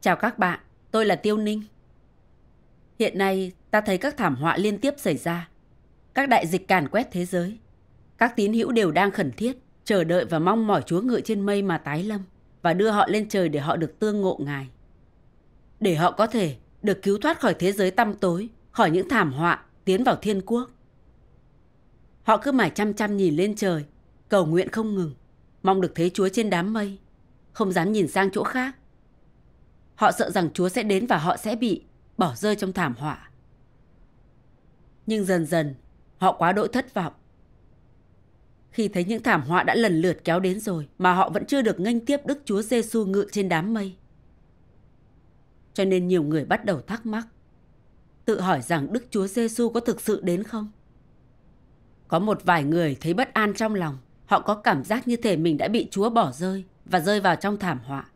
Chào các bạn, tôi là Tiêu Ninh. Hiện nay, ta thấy các thảm họa liên tiếp xảy ra. Các đại dịch càn quét thế giới. Các tín hữu đều đang khẩn thiết, chờ đợi và mong mỏi Chúa ngự trên mây mà tái lâm và đưa họ lên trời để họ được tương ngộ Ngài. Để họ có thể được cứu thoát khỏi thế giới tăm tối, khỏi những thảm họa, tiến vào thiên quốc. Họ cứ mãi chăm chăm nhìn lên trời, cầu nguyện không ngừng, mong được thấy Chúa trên đám mây, không dám nhìn sang chỗ khác. Họ sợ rằng Chúa sẽ đến và họ sẽ bị bỏ rơi trong thảm họa. Nhưng dần dần, họ quá đỗi thất vọng. Khi thấy những thảm họa đã lần lượt kéo đến rồi mà họ vẫn chưa được nghênh tiếp Đức Chúa Giêsu ngự trên đám mây. Cho nên nhiều người bắt đầu thắc mắc, tự hỏi rằng Đức Chúa Giêsu có thực sự đến không? Có một vài người thấy bất an trong lòng, họ có cảm giác như thể mình đã bị Chúa bỏ rơi và rơi vào trong thảm họa.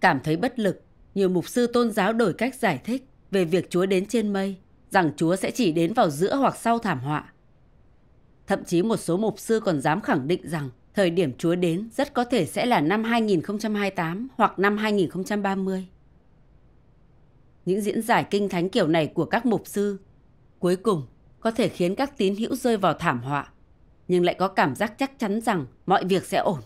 Cảm thấy bất lực, nhiều mục sư tôn giáo đổi cách giải thích về việc Chúa đến trên mây, rằng Chúa sẽ chỉ đến vào giữa hoặc sau thảm họa. Thậm chí một số mục sư còn dám khẳng định rằng thời điểm Chúa đến rất có thể sẽ là năm 2028 hoặc năm 2030. Những diễn giải kinh thánh kiểu này của các mục sư cuối cùng có thể khiến các tín hữu rơi vào thảm họa, nhưng lại có cảm giác chắc chắn rằng mọi việc sẽ ổn.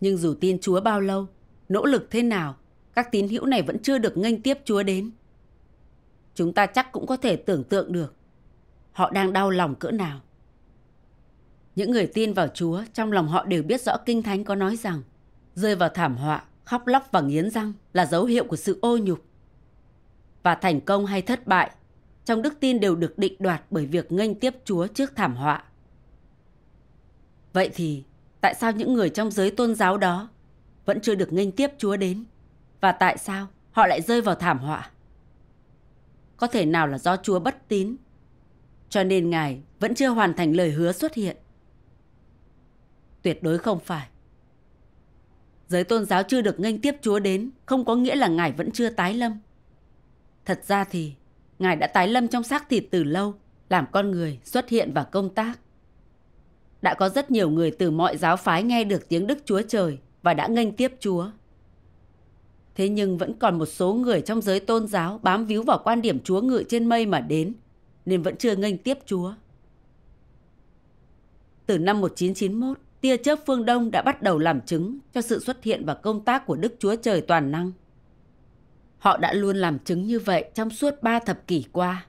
Nhưng dù tin Chúa bao lâu, nỗ lực thế nào, các tín hữu này vẫn chưa được nghênh tiếp Chúa đến. Chúng ta chắc cũng có thể tưởng tượng được họ đang đau lòng cỡ nào. Những người tin vào Chúa trong lòng họ đều biết rõ Kinh Thánh có nói rằng rơi vào thảm họa, khóc lóc và nghiến răng là dấu hiệu của sự ô nhục. Và thành công hay thất bại trong đức tin đều được định đoạt bởi việc nghênh tiếp Chúa trước thảm họa. Vậy thì, tại sao những người trong giới tôn giáo đó vẫn chưa được nghênh tiếp Chúa đến? Và tại sao họ lại rơi vào thảm họa? Có thể nào là do Chúa bất tín, cho nên Ngài vẫn chưa hoàn thành lời hứa xuất hiện? Tuyệt đối không phải. Giới tôn giáo chưa được nghênh tiếp Chúa đến không có nghĩa là Ngài vẫn chưa tái lâm. Thật ra thì Ngài đã tái lâm trong xác thịt từ lâu, làm con người xuất hiện và công tác. Đã có rất nhiều người từ mọi giáo phái nghe được tiếng Đức Chúa Trời và đã nghênh tiếp Chúa. Thế nhưng vẫn còn một số người trong giới tôn giáo bám víu vào quan điểm Chúa ngự trên mây mà đến, nên vẫn chưa nghênh tiếp Chúa. Từ năm 1991, tia chớp phương Đông đã bắt đầu làm chứng cho sự xuất hiện và công tác của Đức Chúa Trời toàn năng. Họ đã luôn làm chứng như vậy trong suốt ba thập kỷ qua.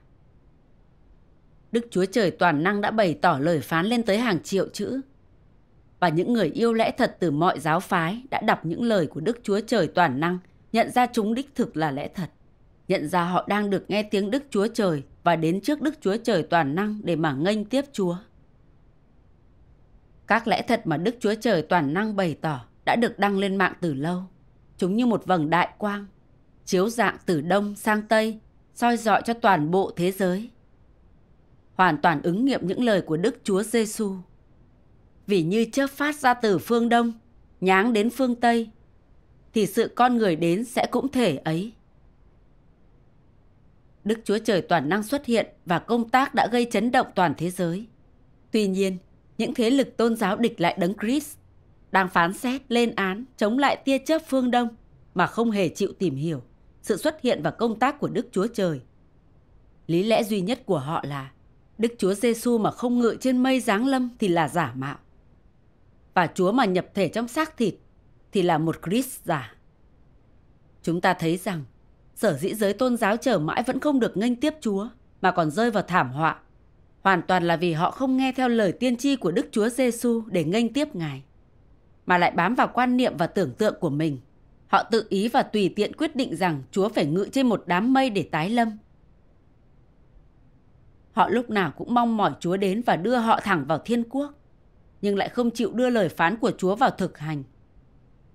Đức Chúa Trời toàn năng đã bày tỏ lời phán lên tới hàng triệu chữ. Và những người yêu lẽ thật từ mọi giáo phái đã đọc những lời của Đức Chúa Trời toàn năng, nhận ra chúng đích thực là lẽ thật. Nhận ra họ đang được nghe tiếng Đức Chúa Trời và đến trước Đức Chúa Trời toàn năng để mà nghênh tiếp Chúa. Các lẽ thật mà Đức Chúa Trời toàn năng bày tỏ đã được đăng lên mạng từ lâu. Chúng như một vầng đại quang chiếu dạng từ đông sang tây, soi dọi cho toàn bộ thế giới. Hoàn toàn ứng nghiệm những lời của Đức Chúa Giêsu. Vì như chớp phát ra từ phương đông, nháng đến phương tây, thì sự con người đến sẽ cũng thể ấy. Đức Chúa Trời toàn năng xuất hiện và công tác đã gây chấn động toàn thế giới. Tuy nhiên, những thế lực tôn giáo địch lại đấng Christ đang phán xét lên án chống lại tia chớp phương Đông mà không hề chịu tìm hiểu sự xuất hiện và công tác của Đức Chúa Trời. Lý lẽ duy nhất của họ là Đức Chúa Giêsu mà không ngự trên mây giáng lâm thì là giả mạo. Và Chúa mà nhập thể trong xác thịt thì là một Christ giả. Chúng ta thấy rằng sở dĩ giới tôn giáo trở mãi vẫn không được nghênh tiếp Chúa mà còn rơi vào thảm họa. Hoàn toàn là vì họ không nghe theo lời tiên tri của Đức Chúa Giêsu để nghênh tiếp Ngài, mà lại bám vào quan niệm và tưởng tượng của mình Họ tự ý và tùy tiện quyết định rằng Chúa phải ngự trên một đám mây để tái lâm. Họ lúc nào cũng mong mỏi Chúa đến và đưa họ thẳng vào thiên quốc, nhưng lại không chịu đưa lời phán của Chúa vào thực hành.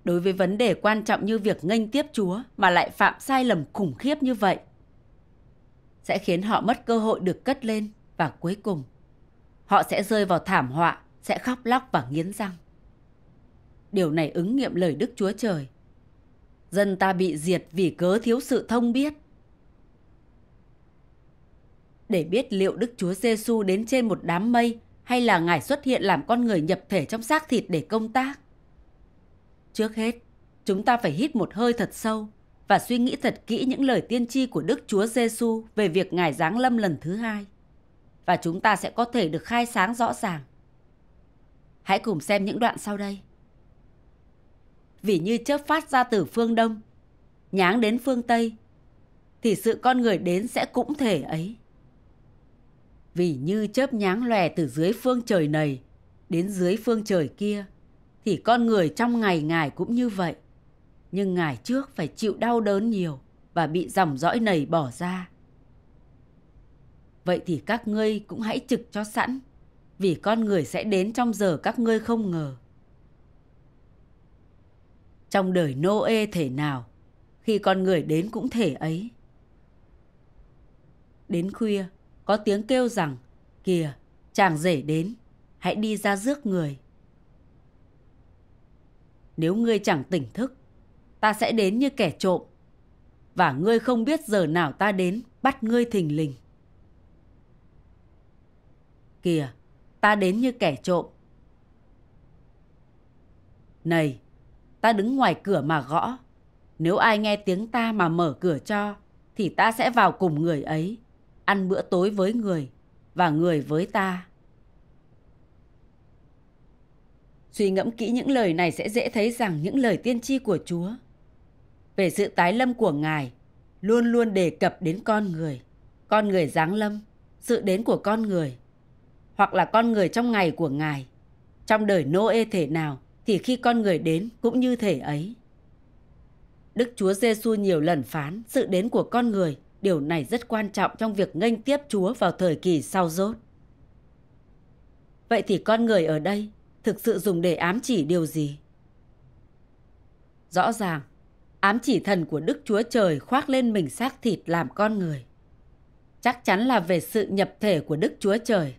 Đối với vấn đề quan trọng như việc nghênh tiếp Chúa mà lại phạm sai lầm khủng khiếp như vậy, sẽ khiến họ mất cơ hội được cất lên và cuối cùng họ sẽ rơi vào thảm họa, sẽ khóc lóc và nghiến răng. Điều này ứng nghiệm lời Đức Chúa Trời dân ta bị diệt vì cớ thiếu sự thông biết. Để biết liệu Đức Chúa Giêsu đến trên một đám mây hay là Ngài xuất hiện làm con người nhập thể trong xác thịt để công tác. Trước hết, chúng ta phải hít một hơi thật sâu và suy nghĩ thật kỹ những lời tiên tri của Đức Chúa Giêsu về việc Ngài giáng lâm lần thứ hai. Và chúng ta sẽ có thể được khai sáng rõ ràng. Hãy cùng xem những đoạn sau đây vì như chớp phát ra từ phương Đông, nháng đến phương Tây, thì sự con người đến sẽ cũng thể ấy. Vì như chớp nháng lòe từ dưới phương trời này đến dưới phương trời kia, thì con người trong ngày ngài cũng như vậy. Nhưng ngài trước phải chịu đau đớn nhiều và bị dòng dõi này bỏ ra. Vậy thì các ngươi cũng hãy trực cho sẵn, vì con người sẽ đến trong giờ các ngươi không ngờ trong đời nô ê thể nào khi con người đến cũng thể ấy đến khuya có tiếng kêu rằng kìa chàng rể đến hãy đi ra rước người nếu ngươi chẳng tỉnh thức ta sẽ đến như kẻ trộm và ngươi không biết giờ nào ta đến bắt ngươi thình lình kìa ta đến như kẻ trộm này ta đứng ngoài cửa mà gõ. Nếu ai nghe tiếng ta mà mở cửa cho, thì ta sẽ vào cùng người ấy, ăn bữa tối với người và người với ta. Suy ngẫm kỹ những lời này sẽ dễ thấy rằng những lời tiên tri của Chúa về sự tái lâm của Ngài luôn luôn đề cập đến con người, con người giáng lâm, sự đến của con người, hoặc là con người trong ngày của Ngài. Trong đời Noe thể nào, thì khi con người đến cũng như thể ấy. Đức Chúa Giêsu nhiều lần phán sự đến của con người, điều này rất quan trọng trong việc nghênh tiếp Chúa vào thời kỳ sau rốt. Vậy thì con người ở đây thực sự dùng để ám chỉ điều gì? Rõ ràng, ám chỉ thần của Đức Chúa Trời khoác lên mình xác thịt làm con người. Chắc chắn là về sự nhập thể của Đức Chúa Trời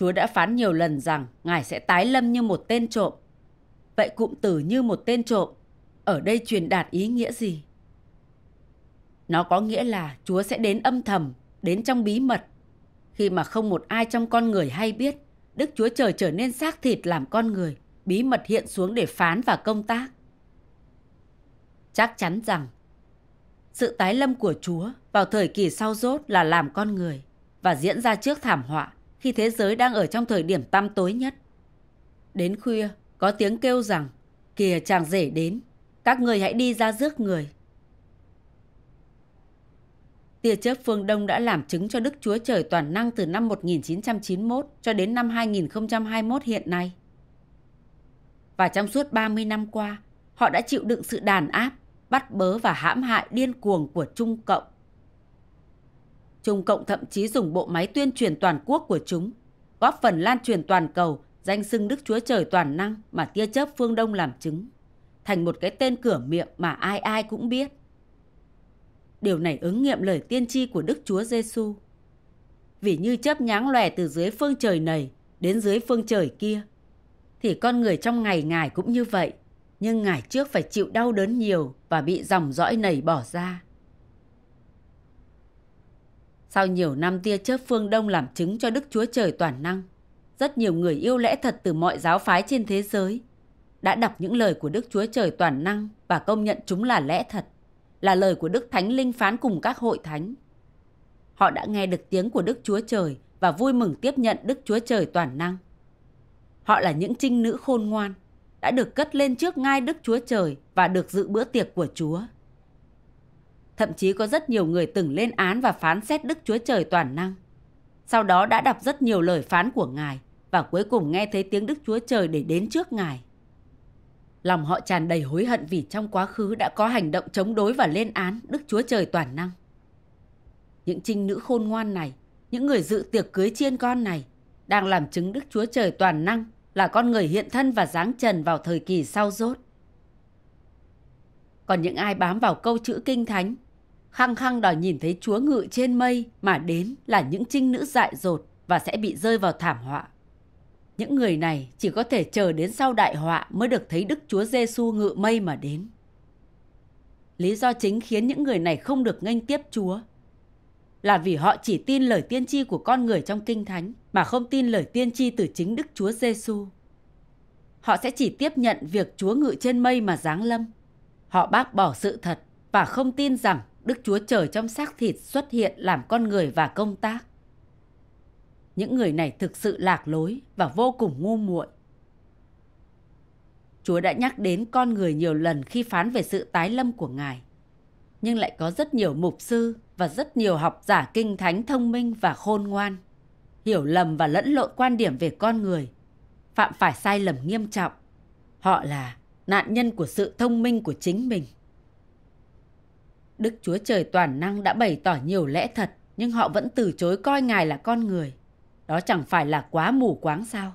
Chúa đã phán nhiều lần rằng Ngài sẽ tái lâm như một tên trộm. Vậy cụm từ như một tên trộm ở đây truyền đạt ý nghĩa gì? Nó có nghĩa là Chúa sẽ đến âm thầm, đến trong bí mật. Khi mà không một ai trong con người hay biết, Đức Chúa Trời trở nên xác thịt làm con người, bí mật hiện xuống để phán và công tác. Chắc chắn rằng, sự tái lâm của Chúa vào thời kỳ sau rốt là làm con người và diễn ra trước thảm họa khi thế giới đang ở trong thời điểm tăm tối nhất. Đến khuya, có tiếng kêu rằng, kìa chàng rể đến, các người hãy đi ra rước người. Tia chớp phương Đông đã làm chứng cho Đức Chúa Trời toàn năng từ năm 1991 cho đến năm 2021 hiện nay. Và trong suốt 30 năm qua, họ đã chịu đựng sự đàn áp, bắt bớ và hãm hại điên cuồng của Trung Cộng Trung Cộng thậm chí dùng bộ máy tuyên truyền toàn quốc của chúng, góp phần lan truyền toàn cầu danh xưng Đức Chúa Trời toàn năng mà tia chớp phương Đông làm chứng, thành một cái tên cửa miệng mà ai ai cũng biết. Điều này ứng nghiệm lời tiên tri của Đức Chúa Giêsu. Vì như chớp nháng lòe từ dưới phương trời này đến dưới phương trời kia, thì con người trong ngày Ngài cũng như vậy, nhưng Ngài trước phải chịu đau đớn nhiều và bị dòng dõi nầy bỏ ra. Sau nhiều năm tia chớp phương Đông làm chứng cho Đức Chúa Trời toàn năng, rất nhiều người yêu lẽ thật từ mọi giáo phái trên thế giới đã đọc những lời của Đức Chúa Trời toàn năng và công nhận chúng là lẽ thật, là lời của Đức Thánh Linh phán cùng các hội thánh. Họ đã nghe được tiếng của Đức Chúa Trời và vui mừng tiếp nhận Đức Chúa Trời toàn năng. Họ là những trinh nữ khôn ngoan, đã được cất lên trước ngai Đức Chúa Trời và được dự bữa tiệc của Chúa. Thậm chí có rất nhiều người từng lên án và phán xét Đức Chúa Trời toàn năng. Sau đó đã đọc rất nhiều lời phán của Ngài và cuối cùng nghe thấy tiếng Đức Chúa Trời để đến trước Ngài. Lòng họ tràn đầy hối hận vì trong quá khứ đã có hành động chống đối và lên án Đức Chúa Trời toàn năng. Những trinh nữ khôn ngoan này, những người dự tiệc cưới chiên con này, đang làm chứng Đức Chúa Trời toàn năng là con người hiện thân và giáng trần vào thời kỳ sau rốt. Còn những ai bám vào câu chữ kinh thánh khăng khăng đòi nhìn thấy chúa ngự trên mây mà đến là những trinh nữ dại dột và sẽ bị rơi vào thảm họa. Những người này chỉ có thể chờ đến sau đại họa mới được thấy Đức Chúa Giêsu ngự mây mà đến. Lý do chính khiến những người này không được nghênh tiếp Chúa là vì họ chỉ tin lời tiên tri của con người trong kinh thánh mà không tin lời tiên tri từ chính Đức Chúa Giêsu. Họ sẽ chỉ tiếp nhận việc Chúa ngự trên mây mà giáng lâm. Họ bác bỏ sự thật và không tin rằng Đức Chúa Trời trong xác thịt xuất hiện làm con người và công tác. Những người này thực sự lạc lối và vô cùng ngu muội. Chúa đã nhắc đến con người nhiều lần khi phán về sự tái lâm của Ngài. Nhưng lại có rất nhiều mục sư và rất nhiều học giả kinh thánh thông minh và khôn ngoan, hiểu lầm và lẫn lộn quan điểm về con người, phạm phải sai lầm nghiêm trọng. Họ là nạn nhân của sự thông minh của chính mình. Đức Chúa Trời toàn năng đã bày tỏ nhiều lẽ thật, nhưng họ vẫn từ chối coi Ngài là con người. Đó chẳng phải là quá mù quáng sao?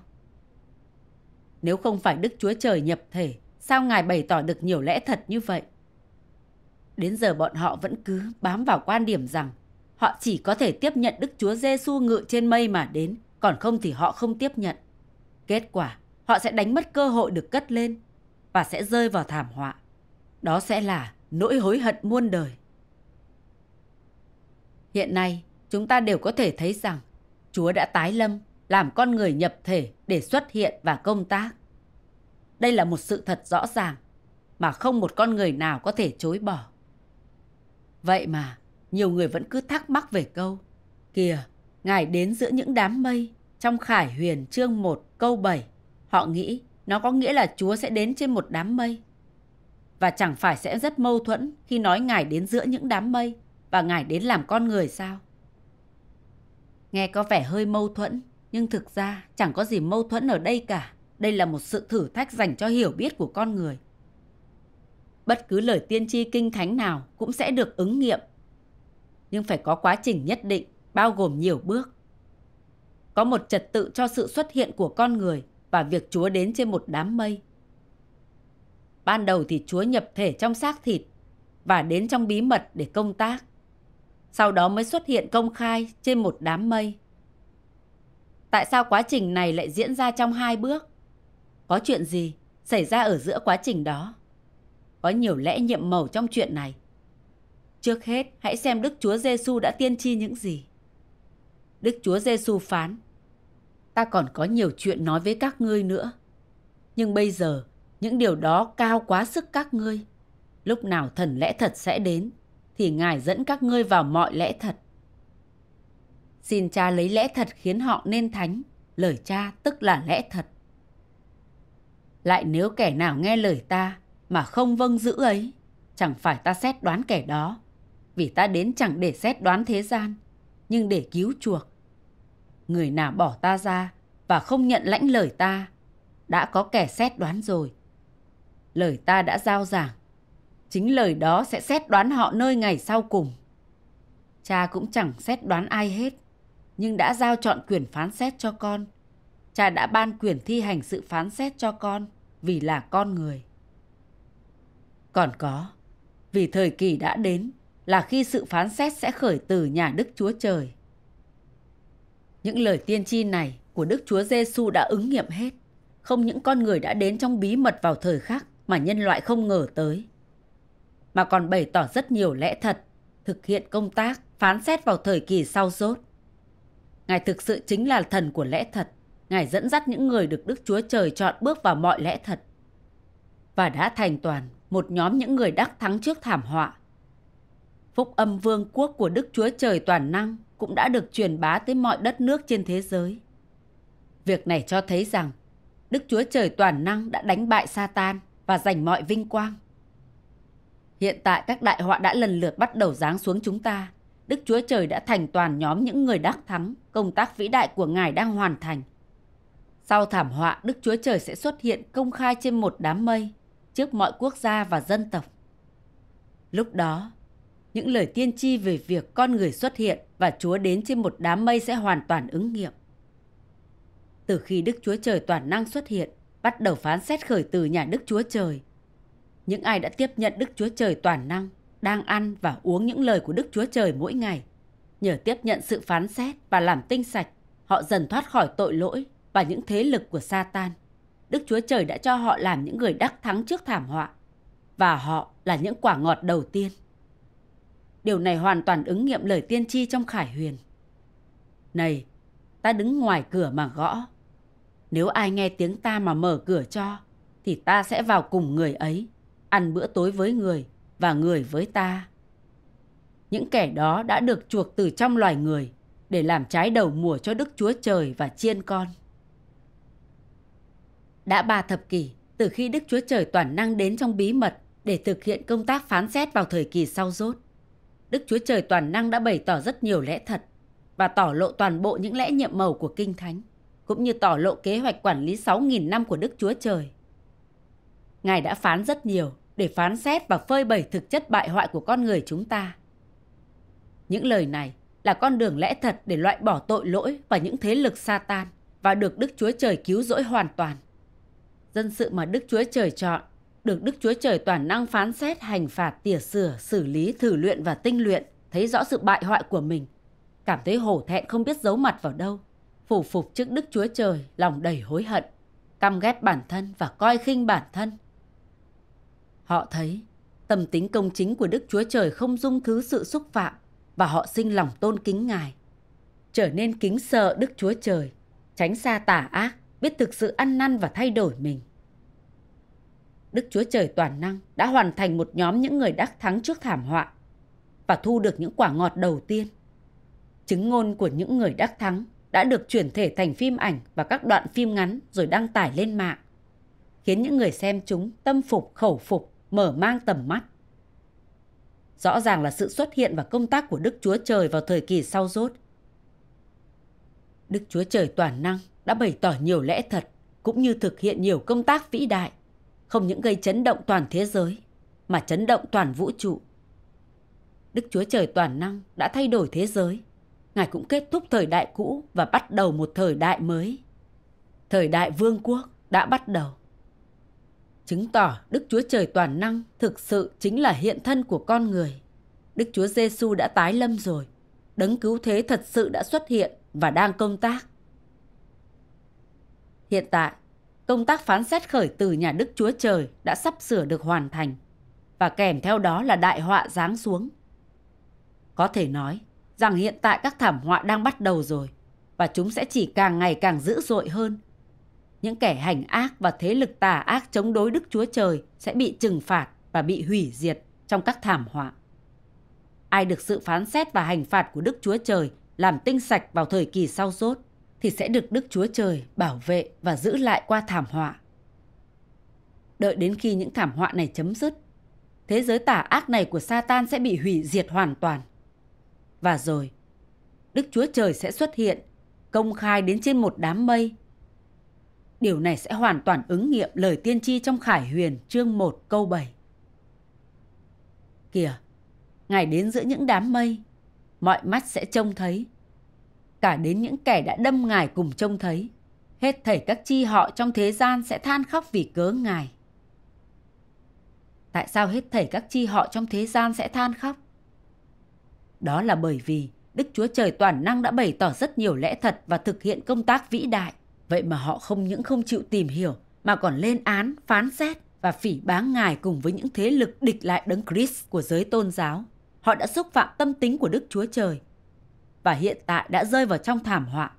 Nếu không phải Đức Chúa Trời nhập thể, sao Ngài bày tỏ được nhiều lẽ thật như vậy? Đến giờ bọn họ vẫn cứ bám vào quan điểm rằng họ chỉ có thể tiếp nhận Đức Chúa Giêsu ngự trên mây mà đến, còn không thì họ không tiếp nhận. Kết quả, họ sẽ đánh mất cơ hội được cất lên và sẽ rơi vào thảm họa. Đó sẽ là nỗi hối hận muôn đời. Hiện nay, chúng ta đều có thể thấy rằng Chúa đã tái lâm, làm con người nhập thể để xuất hiện và công tác. Đây là một sự thật rõ ràng mà không một con người nào có thể chối bỏ. Vậy mà, nhiều người vẫn cứ thắc mắc về câu Kìa, Ngài đến giữa những đám mây trong Khải Huyền chương 1 câu 7. Họ nghĩ nó có nghĩa là Chúa sẽ đến trên một đám mây. Và chẳng phải sẽ rất mâu thuẫn khi nói Ngài đến giữa những đám mây và Ngài đến làm con người sao? Nghe có vẻ hơi mâu thuẫn, nhưng thực ra chẳng có gì mâu thuẫn ở đây cả. Đây là một sự thử thách dành cho hiểu biết của con người. Bất cứ lời tiên tri kinh thánh nào cũng sẽ được ứng nghiệm. Nhưng phải có quá trình nhất định, bao gồm nhiều bước. Có một trật tự cho sự xuất hiện của con người và việc Chúa đến trên một đám mây Ban đầu thì Chúa nhập thể trong xác thịt và đến trong bí mật để công tác. Sau đó mới xuất hiện công khai trên một đám mây. Tại sao quá trình này lại diễn ra trong hai bước? Có chuyện gì xảy ra ở giữa quá trình đó? Có nhiều lẽ nhiệm màu trong chuyện này. Trước hết, hãy xem Đức Chúa Giêsu đã tiên tri những gì. Đức Chúa Giêsu phán: Ta còn có nhiều chuyện nói với các ngươi nữa, nhưng bây giờ những điều đó cao quá sức các ngươi. Lúc nào thần lẽ thật sẽ đến, thì Ngài dẫn các ngươi vào mọi lẽ thật. Xin cha lấy lẽ thật khiến họ nên thánh, lời cha tức là lẽ thật. Lại nếu kẻ nào nghe lời ta mà không vâng giữ ấy, chẳng phải ta xét đoán kẻ đó, vì ta đến chẳng để xét đoán thế gian, nhưng để cứu chuộc. Người nào bỏ ta ra và không nhận lãnh lời ta, đã có kẻ xét đoán rồi lời ta đã giao giảng. Chính lời đó sẽ xét đoán họ nơi ngày sau cùng. Cha cũng chẳng xét đoán ai hết, nhưng đã giao chọn quyền phán xét cho con. Cha đã ban quyền thi hành sự phán xét cho con vì là con người. Còn có, vì thời kỳ đã đến là khi sự phán xét sẽ khởi từ nhà Đức Chúa Trời. Những lời tiên tri này của Đức Chúa Giêsu đã ứng nghiệm hết. Không những con người đã đến trong bí mật vào thời khắc, mà nhân loại không ngờ tới. Mà còn bày tỏ rất nhiều lẽ thật, thực hiện công tác, phán xét vào thời kỳ sau rốt. Ngài thực sự chính là thần của lẽ thật. Ngài dẫn dắt những người được Đức Chúa Trời chọn bước vào mọi lẽ thật. Và đã thành toàn một nhóm những người đắc thắng trước thảm họa. Phúc âm vương quốc của Đức Chúa Trời toàn năng cũng đã được truyền bá tới mọi đất nước trên thế giới. Việc này cho thấy rằng Đức Chúa Trời toàn năng đã đánh bại Satan và giành mọi vinh quang. Hiện tại các đại họa đã lần lượt bắt đầu giáng xuống chúng ta. Đức Chúa Trời đã thành toàn nhóm những người đắc thắng, công tác vĩ đại của Ngài đang hoàn thành. Sau thảm họa, Đức Chúa Trời sẽ xuất hiện công khai trên một đám mây, trước mọi quốc gia và dân tộc. Lúc đó, những lời tiên tri về việc con người xuất hiện và Chúa đến trên một đám mây sẽ hoàn toàn ứng nghiệm. Từ khi Đức Chúa Trời toàn năng xuất hiện, bắt đầu phán xét khởi từ nhà Đức Chúa Trời. Những ai đã tiếp nhận Đức Chúa Trời toàn năng, đang ăn và uống những lời của Đức Chúa Trời mỗi ngày, nhờ tiếp nhận sự phán xét và làm tinh sạch, họ dần thoát khỏi tội lỗi và những thế lực của Satan. Đức Chúa Trời đã cho họ làm những người đắc thắng trước thảm họa và họ là những quả ngọt đầu tiên. Điều này hoàn toàn ứng nghiệm lời tiên tri trong Khải Huyền. Này, ta đứng ngoài cửa mà gõ. Nếu ai nghe tiếng ta mà mở cửa cho, thì ta sẽ vào cùng người ấy, ăn bữa tối với người và người với ta. Những kẻ đó đã được chuộc từ trong loài người để làm trái đầu mùa cho Đức Chúa Trời và chiên con. Đã ba thập kỷ, từ khi Đức Chúa Trời toàn năng đến trong bí mật để thực hiện công tác phán xét vào thời kỳ sau rốt, Đức Chúa Trời toàn năng đã bày tỏ rất nhiều lẽ thật và tỏ lộ toàn bộ những lẽ nhiệm màu của Kinh Thánh – cũng như tỏ lộ kế hoạch quản lý 6.000 năm của Đức Chúa Trời. Ngài đã phán rất nhiều để phán xét và phơi bày thực chất bại hoại của con người chúng ta. Những lời này là con đường lẽ thật để loại bỏ tội lỗi và những thế lực Satan và được Đức Chúa Trời cứu rỗi hoàn toàn. Dân sự mà Đức Chúa Trời chọn được Đức Chúa Trời toàn năng phán xét, hành phạt, tỉa sửa, xử lý, thử luyện và tinh luyện, thấy rõ sự bại hoại của mình, cảm thấy hổ thẹn không biết giấu mặt vào đâu, phủ phục trước Đức Chúa Trời, lòng đầy hối hận, căm ghét bản thân và coi khinh bản thân. Họ thấy tâm tính công chính của Đức Chúa Trời không dung thứ sự xúc phạm và họ sinh lòng tôn kính Ngài. Trở nên kính sợ Đức Chúa Trời, tránh xa tà ác, biết thực sự ăn năn và thay đổi mình. Đức Chúa Trời toàn năng đã hoàn thành một nhóm những người đắc thắng trước thảm họa và thu được những quả ngọt đầu tiên. Chứng ngôn của những người đắc thắng đã được chuyển thể thành phim ảnh và các đoạn phim ngắn rồi đăng tải lên mạng, khiến những người xem chúng tâm phục khẩu phục, mở mang tầm mắt. Rõ ràng là sự xuất hiện và công tác của Đức Chúa Trời vào thời kỳ sau rốt. Đức Chúa Trời toàn năng đã bày tỏ nhiều lẽ thật cũng như thực hiện nhiều công tác vĩ đại, không những gây chấn động toàn thế giới mà chấn động toàn vũ trụ. Đức Chúa Trời toàn năng đã thay đổi thế giới Ngài cũng kết thúc thời đại cũ và bắt đầu một thời đại mới. Thời đại vương quốc đã bắt đầu. Chứng tỏ Đức Chúa Trời toàn năng thực sự chính là hiện thân của con người. Đức Chúa Giêsu đã tái lâm rồi. Đấng cứu thế thật sự đã xuất hiện và đang công tác. Hiện tại, công tác phán xét khởi từ nhà Đức Chúa Trời đã sắp sửa được hoàn thành và kèm theo đó là đại họa giáng xuống. Có thể nói, rằng hiện tại các thảm họa đang bắt đầu rồi và chúng sẽ chỉ càng ngày càng dữ dội hơn. Những kẻ hành ác và thế lực tà ác chống đối Đức Chúa Trời sẽ bị trừng phạt và bị hủy diệt trong các thảm họa. Ai được sự phán xét và hành phạt của Đức Chúa Trời làm tinh sạch vào thời kỳ sau rốt thì sẽ được Đức Chúa Trời bảo vệ và giữ lại qua thảm họa. Đợi đến khi những thảm họa này chấm dứt, thế giới tà ác này của Satan sẽ bị hủy diệt hoàn toàn – và rồi, Đức Chúa Trời sẽ xuất hiện, công khai đến trên một đám mây. Điều này sẽ hoàn toàn ứng nghiệm lời tiên tri trong Khải Huyền chương 1 câu 7. Kìa, Ngài đến giữa những đám mây, mọi mắt sẽ trông thấy. Cả đến những kẻ đã đâm Ngài cùng trông thấy. Hết thảy các chi họ trong thế gian sẽ than khóc vì cớ Ngài. Tại sao hết thảy các chi họ trong thế gian sẽ than khóc? Đó là bởi vì Đức Chúa Trời toàn năng đã bày tỏ rất nhiều lẽ thật và thực hiện công tác vĩ đại. Vậy mà họ không những không chịu tìm hiểu mà còn lên án, phán xét và phỉ báng Ngài cùng với những thế lực địch lại đấng Christ của giới tôn giáo. Họ đã xúc phạm tâm tính của Đức Chúa Trời và hiện tại đã rơi vào trong thảm họa.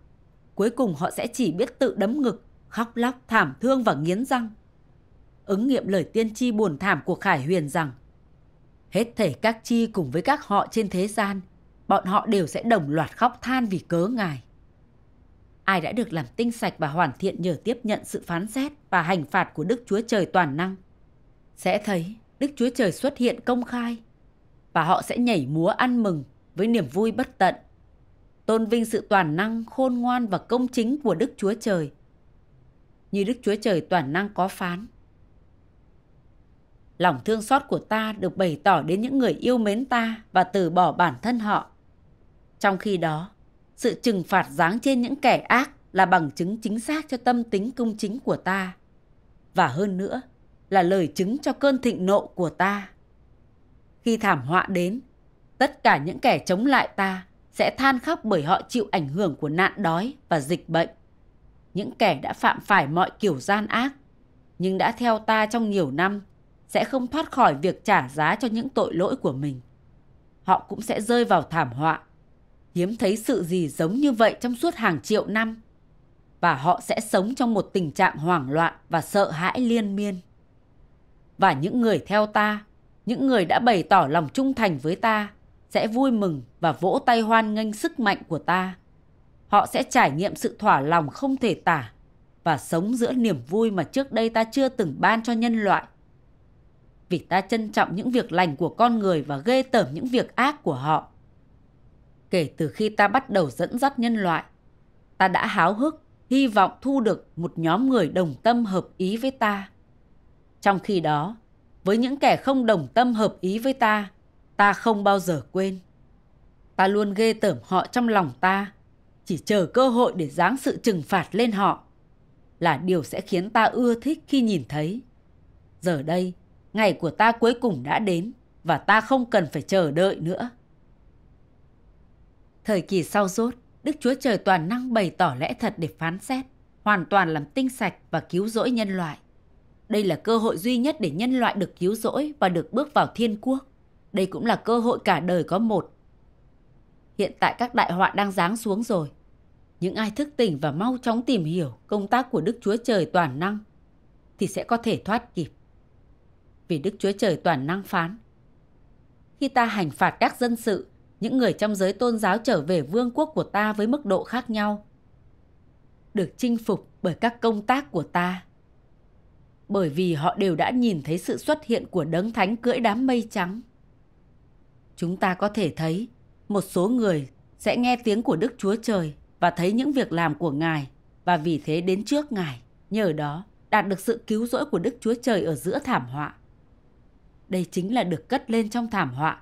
Cuối cùng họ sẽ chỉ biết tự đấm ngực, khóc lóc, thảm thương và nghiến răng. Ứng nghiệm lời tiên tri buồn thảm của Khải Huyền rằng Hết thể các chi cùng với các họ trên thế gian, bọn họ đều sẽ đồng loạt khóc than vì cớ ngài. Ai đã được làm tinh sạch và hoàn thiện nhờ tiếp nhận sự phán xét và hành phạt của Đức Chúa Trời toàn năng, sẽ thấy Đức Chúa Trời xuất hiện công khai và họ sẽ nhảy múa ăn mừng với niềm vui bất tận. Tôn vinh sự toàn năng, khôn ngoan và công chính của Đức Chúa Trời. Như Đức Chúa Trời toàn năng có phán, Lòng thương xót của ta được bày tỏ đến những người yêu mến ta và từ bỏ bản thân họ. Trong khi đó, sự trừng phạt giáng trên những kẻ ác là bằng chứng chính xác cho tâm tính công chính của ta. Và hơn nữa là lời chứng cho cơn thịnh nộ của ta. Khi thảm họa đến, tất cả những kẻ chống lại ta sẽ than khóc bởi họ chịu ảnh hưởng của nạn đói và dịch bệnh. Những kẻ đã phạm phải mọi kiểu gian ác, nhưng đã theo ta trong nhiều năm sẽ không thoát khỏi việc trả giá cho những tội lỗi của mình. Họ cũng sẽ rơi vào thảm họa. Hiếm thấy sự gì giống như vậy trong suốt hàng triệu năm. Và họ sẽ sống trong một tình trạng hoảng loạn và sợ hãi liên miên. Và những người theo ta, những người đã bày tỏ lòng trung thành với ta, sẽ vui mừng và vỗ tay hoan nghênh sức mạnh của ta. Họ sẽ trải nghiệm sự thỏa lòng không thể tả và sống giữa niềm vui mà trước đây ta chưa từng ban cho nhân loại vì ta trân trọng những việc lành của con người và ghê tởm những việc ác của họ. Kể từ khi ta bắt đầu dẫn dắt nhân loại, ta đã háo hức, hy vọng thu được một nhóm người đồng tâm hợp ý với ta. Trong khi đó, với những kẻ không đồng tâm hợp ý với ta, ta không bao giờ quên. Ta luôn ghê tởm họ trong lòng ta, chỉ chờ cơ hội để giáng sự trừng phạt lên họ. Là điều sẽ khiến ta ưa thích khi nhìn thấy. Giờ đây, ngày của ta cuối cùng đã đến và ta không cần phải chờ đợi nữa. Thời kỳ sau rốt, Đức Chúa Trời toàn năng bày tỏ lẽ thật để phán xét, hoàn toàn làm tinh sạch và cứu rỗi nhân loại. Đây là cơ hội duy nhất để nhân loại được cứu rỗi và được bước vào thiên quốc. Đây cũng là cơ hội cả đời có một. Hiện tại các đại họa đang giáng xuống rồi. Những ai thức tỉnh và mau chóng tìm hiểu công tác của Đức Chúa Trời toàn năng thì sẽ có thể thoát kịp vì Đức Chúa Trời toàn năng phán. Khi ta hành phạt các dân sự, những người trong giới tôn giáo trở về vương quốc của ta với mức độ khác nhau. Được chinh phục bởi các công tác của ta. Bởi vì họ đều đã nhìn thấy sự xuất hiện của đấng thánh cưỡi đám mây trắng. Chúng ta có thể thấy một số người sẽ nghe tiếng của Đức Chúa Trời và thấy những việc làm của Ngài và vì thế đến trước Ngài, nhờ đó đạt được sự cứu rỗi của Đức Chúa Trời ở giữa thảm họa đây chính là được cất lên trong thảm họa.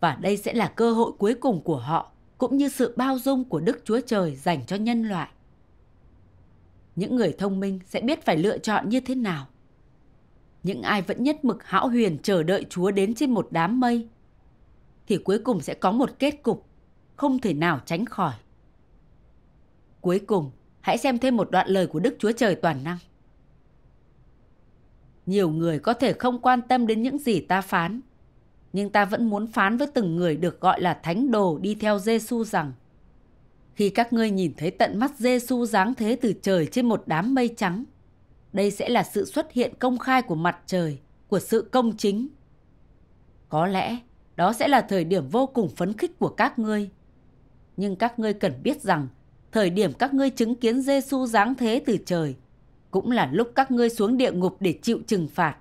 Và đây sẽ là cơ hội cuối cùng của họ, cũng như sự bao dung của Đức Chúa Trời dành cho nhân loại. Những người thông minh sẽ biết phải lựa chọn như thế nào. Những ai vẫn nhất mực hão huyền chờ đợi Chúa đến trên một đám mây, thì cuối cùng sẽ có một kết cục không thể nào tránh khỏi. Cuối cùng, hãy xem thêm một đoạn lời của Đức Chúa Trời toàn năng. Nhiều người có thể không quan tâm đến những gì ta phán, nhưng ta vẫn muốn phán với từng người được gọi là thánh đồ đi theo Giêsu rằng: Khi các ngươi nhìn thấy tận mắt Giêsu giáng thế từ trời trên một đám mây trắng, đây sẽ là sự xuất hiện công khai của mặt trời, của sự công chính. Có lẽ đó sẽ là thời điểm vô cùng phấn khích của các ngươi. Nhưng các ngươi cần biết rằng, thời điểm các ngươi chứng kiến Giêsu giáng thế từ trời – cũng là lúc các ngươi xuống địa ngục để chịu trừng phạt.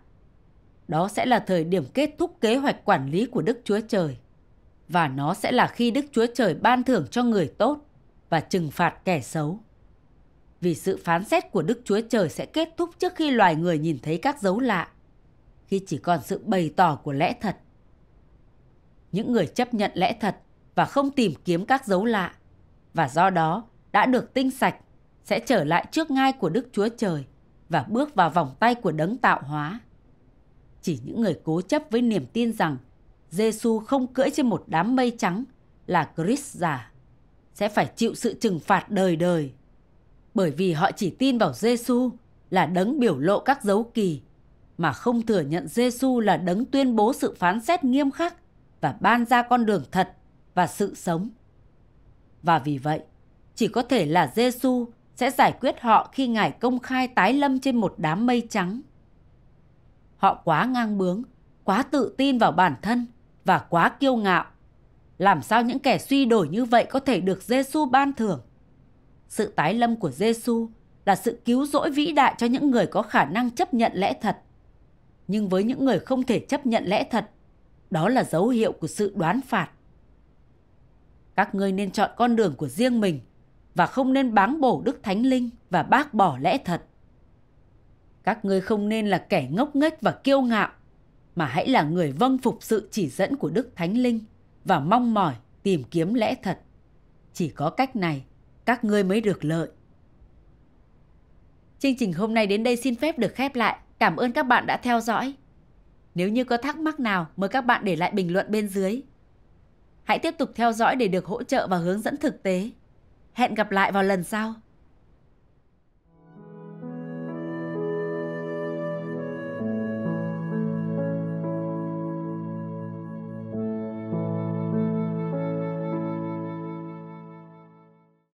Đó sẽ là thời điểm kết thúc kế hoạch quản lý của Đức Chúa Trời. Và nó sẽ là khi Đức Chúa Trời ban thưởng cho người tốt và trừng phạt kẻ xấu. Vì sự phán xét của Đức Chúa Trời sẽ kết thúc trước khi loài người nhìn thấy các dấu lạ, khi chỉ còn sự bày tỏ của lẽ thật. Những người chấp nhận lẽ thật và không tìm kiếm các dấu lạ, và do đó đã được tinh sạch sẽ trở lại trước ngai của Đức Chúa Trời và bước vào vòng tay của đấng tạo hóa. Chỉ những người cố chấp với niềm tin rằng Giêsu không cưỡi trên một đám mây trắng là Christ giả sẽ phải chịu sự trừng phạt đời đời bởi vì họ chỉ tin vào Giêsu là đấng biểu lộ các dấu kỳ mà không thừa nhận Giêsu là đấng tuyên bố sự phán xét nghiêm khắc và ban ra con đường thật và sự sống. Và vì vậy, chỉ có thể là Giêsu sẽ giải quyết họ khi ngài công khai tái lâm trên một đám mây trắng. Họ quá ngang bướng, quá tự tin vào bản thân và quá kiêu ngạo. Làm sao những kẻ suy đổi như vậy có thể được Giêsu ban thưởng? Sự tái lâm của Giêsu là sự cứu rỗi vĩ đại cho những người có khả năng chấp nhận lẽ thật. Nhưng với những người không thể chấp nhận lẽ thật, đó là dấu hiệu của sự đoán phạt. Các ngươi nên chọn con đường của riêng mình – và không nên báng bổ Đức Thánh Linh và bác bỏ lẽ thật. Các ngươi không nên là kẻ ngốc nghếch và kiêu ngạo, mà hãy là người vâng phục sự chỉ dẫn của Đức Thánh Linh và mong mỏi tìm kiếm lẽ thật. Chỉ có cách này, các ngươi mới được lợi. Chương trình hôm nay đến đây xin phép được khép lại. Cảm ơn các bạn đã theo dõi. Nếu như có thắc mắc nào, mời các bạn để lại bình luận bên dưới. Hãy tiếp tục theo dõi để được hỗ trợ và hướng dẫn thực tế. Hẹn gặp lại vào lần sau.